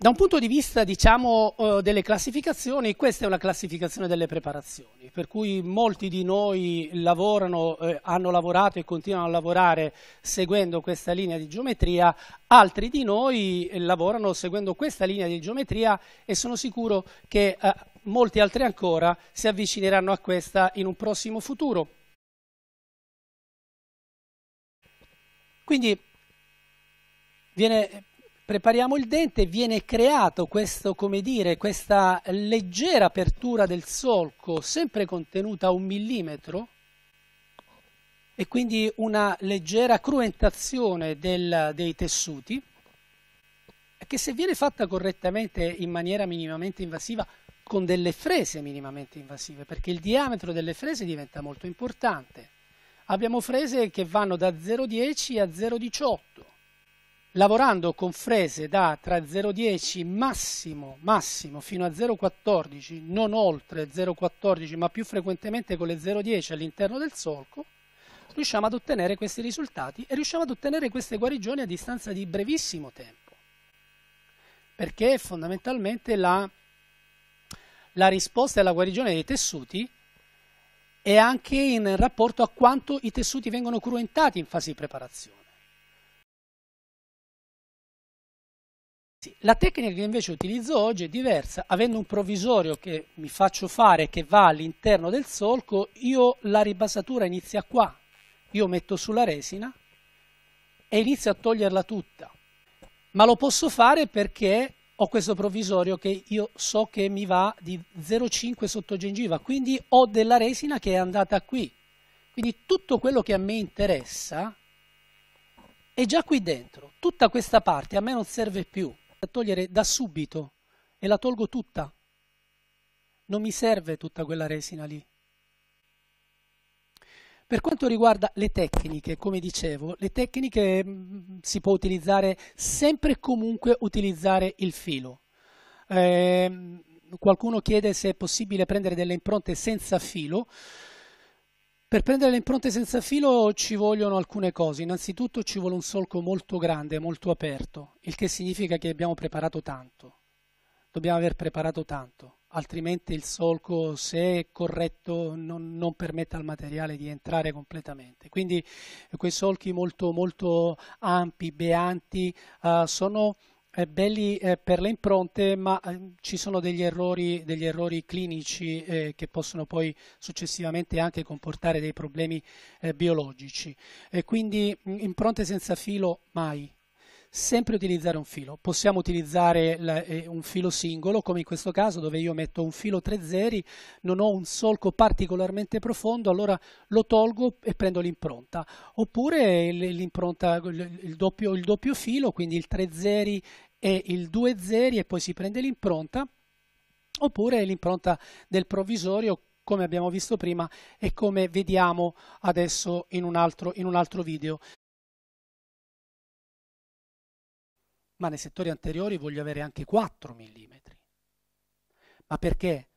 Da un punto di vista diciamo, eh, delle classificazioni, questa è una classificazione delle preparazioni, per cui molti di noi lavorano, eh, hanno lavorato e continuano a lavorare seguendo questa linea di geometria, altri di noi lavorano seguendo questa linea di geometria e sono sicuro che eh, molti altri ancora si avvicineranno a questa in un prossimo futuro. Quindi viene prepariamo il dente, viene creato questo, come dire, questa leggera apertura del solco, sempre contenuta a un millimetro, e quindi una leggera cruentazione del, dei tessuti, che se viene fatta correttamente in maniera minimamente invasiva, con delle frese minimamente invasive, perché il diametro delle frese diventa molto importante. Abbiamo frese che vanno da 0,10 a 0,18 lavorando con frese da tra 0,10 massimo, massimo fino a 0,14, non oltre 0,14 ma più frequentemente con le 0,10 all'interno del solco, riusciamo ad ottenere questi risultati e riusciamo ad ottenere queste guarigioni a distanza di brevissimo tempo, perché fondamentalmente la, la risposta alla guarigione dei tessuti è anche in rapporto a quanto i tessuti vengono cruentati in fase di preparazione. La tecnica che invece utilizzo oggi è diversa, avendo un provvisorio che mi faccio fare che va all'interno del solco, io la ribasatura inizia qua, io metto sulla resina e inizio a toglierla tutta, ma lo posso fare perché ho questo provvisorio che io so che mi va di 0,5 sotto gengiva, quindi ho della resina che è andata qui, quindi tutto quello che a me interessa è già qui dentro, tutta questa parte a me non serve più da togliere da subito e la tolgo tutta. Non mi serve tutta quella resina lì. Per quanto riguarda le tecniche, come dicevo, le tecniche mm, si può utilizzare sempre e comunque utilizzare il filo. Eh, qualcuno chiede se è possibile prendere delle impronte senza filo. Per prendere le impronte senza filo ci vogliono alcune cose. Innanzitutto ci vuole un solco molto grande, molto aperto, il che significa che abbiamo preparato tanto. Dobbiamo aver preparato tanto, altrimenti il solco, se è corretto, non, non permette al materiale di entrare completamente. Quindi eh, quei solchi molto, molto ampi, beanti, eh, sono eh, belli eh, per le impronte, ma eh, ci sono degli errori, degli errori clinici eh, che possono poi successivamente anche comportare dei problemi eh, biologici. quindi mm, impronte senza filo mai. Sempre utilizzare un filo. Possiamo utilizzare la, eh, un filo singolo, come in questo caso dove io metto un filo tre zeri, non ho un solco particolarmente profondo, allora lo tolgo e prendo l'impronta. Oppure l'impronta, il, il, doppio, il doppio filo, quindi il tre zeri e il 2 zeri e poi si prende l'impronta oppure l'impronta del provvisorio come abbiamo visto prima e come vediamo adesso in un altro, in un altro video. Ma nei settori anteriori voglio avere anche 4 mm. Ma perché?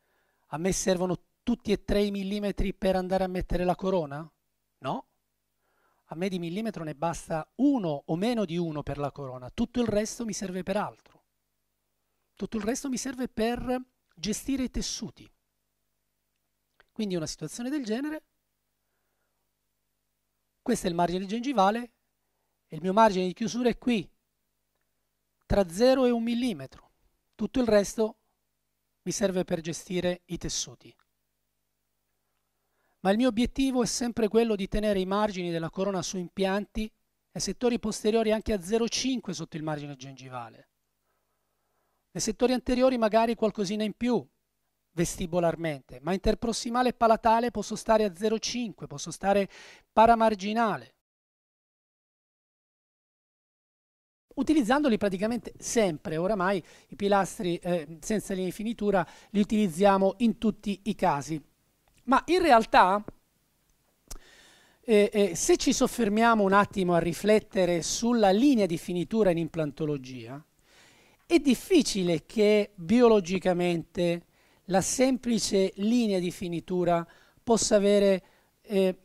A me servono tutti e tre i mm per andare a mettere la corona? No, a me di millimetro ne basta uno o meno di uno per la corona, tutto il resto mi serve per altro. Tutto il resto mi serve per gestire i tessuti. Quindi una situazione del genere, questo è il margine gengivale e il mio margine di chiusura è qui, tra 0 e 1 mm. Tutto il resto mi serve per gestire i tessuti ma il mio obiettivo è sempre quello di tenere i margini della corona su impianti e settori posteriori anche a 0,5 sotto il margine gengivale. Nei settori anteriori magari qualcosina in più, vestibolarmente, ma interprossimale e palatale posso stare a 0,5, posso stare paramarginale. Utilizzandoli praticamente sempre, oramai i pilastri eh, senza linee di finitura li utilizziamo in tutti i casi. Ma in realtà, eh, eh, se ci soffermiamo un attimo a riflettere sulla linea di finitura in implantologia, è difficile che biologicamente la semplice linea di finitura possa avere eh,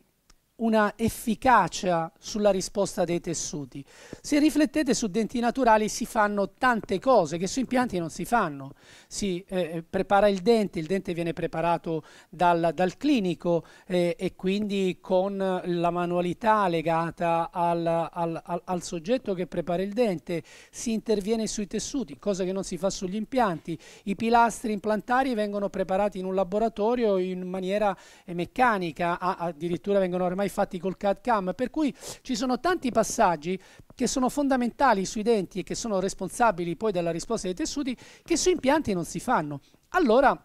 una efficacia sulla risposta dei tessuti. Se riflettete su denti naturali si fanno tante cose che su impianti non si fanno. Si eh, eh, prepara il dente, il dente viene preparato dal, dal clinico eh, e quindi con la manualità legata al, al, al, al, soggetto che prepara il dente, si interviene sui tessuti, cosa che non si fa sugli impianti. I pilastri implantari vengono preparati in un laboratorio in maniera eh, meccanica, addirittura vengono ormai ormai fatti col CAD CAM, per cui ci sono tanti passaggi che sono fondamentali sui denti e che sono responsabili poi della risposta dei tessuti che su impianti non si fanno. Allora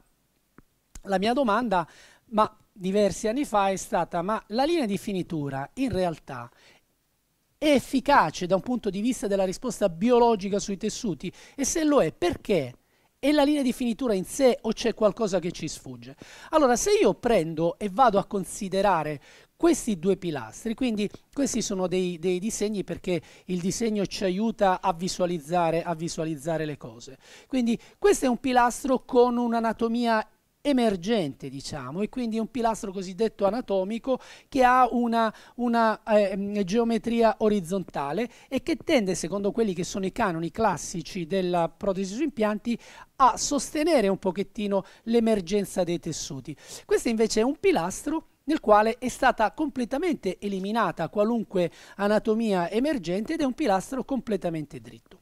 la mia domanda, ma diversi anni fa, è stata ma la linea di finitura in realtà è efficace da un punto di vista della risposta biologica sui tessuti? E se lo è, perché? È la linea di finitura in sé o c'è qualcosa che ci sfugge? Allora, se io prendo e vado a considerare questi due pilastri. Quindi questi sono dei, dei disegni perché il disegno ci aiuta a visualizzare, a visualizzare le cose. Quindi questo è un pilastro con un'anatomia emergente diciamo e quindi un pilastro cosiddetto anatomico che ha una, una eh, geometria orizzontale e che tende secondo quelli che sono i canoni classici della protesi su impianti a sostenere un pochettino l'emergenza dei tessuti. Questo invece è un pilastro nel quale è stata completamente eliminata qualunque anatomia emergente ed è un pilastro completamente dritto.